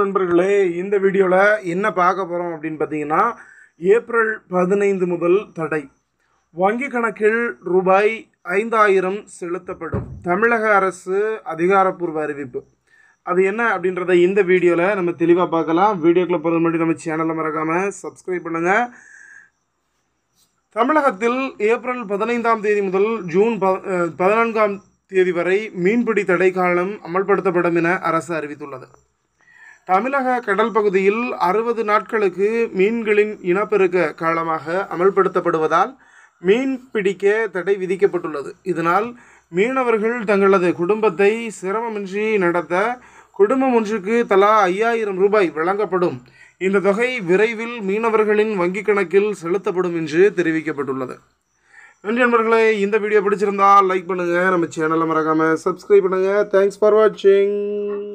நண்பர்களே இந்த வீடியோவில் என்ன பார்க்க போகிறோம் அப்படின்னு பார்த்தீங்கன்னா ஏப்ரல் பதினைந்து முதல் தடை வங்கி கணக்கில் ரூபாய் ஐந்தாயிரம் செலுத்தப்படும் தமிழக அரசு அதிகாரப்பூர்வ அறிவிப்பு அது என்ன அப்படின்றத இந்த வீடியோவில் நம்ம தெளிவாக பார்க்கலாம் வீடியோக்குள்ளே போகிறது முன்னாடி நம்ம சேனலை மறக்காமல் சப்ஸ்கிரைப் பண்ணுங்கள் தமிழகத்தில் ஏப்ரல் பதினைந்தாம் தேதி முதல் ஜூன் ப பதினான்காம் தேதி வரை மீன்பிடி தடை காலம் அமல்படுத்தப்படும் என அரசு அறிவித்துள்ளது தமிழக கடல் பகுதியில் அறுபது நாட்களுக்கு மீன்களின் இனப்பெருக்க காலமாக அமல்படுத்தப்படுவதால் மீன் பிடிக்க தடை விதிக்கப்பட்டுள்ளது இதனால் மீனவர்கள் தங்களது குடும்பத்தை சிரமமின்றி நடத்த குடும்பம் ஒன்றுக்கு தலா ஐயாயிரம் ரூபாய் வழங்கப்படும் இந்த தொகை விரைவில் மீனவர்களின் வங்கிக் கணக்கில் செலுத்தப்படும் என்று தெரிவிக்கப்பட்டுள்ளது நன்றி நண்பர்களே இந்த வீடியோ பிடிச்சிருந்தால் லைக் பண்ணுங்கள் நம்ம சேனலை மறக்காமல் சப்ஸ்கிரைப் பண்ணுங்கள் தேங்க்ஸ் ஃபார் வாட்சிங்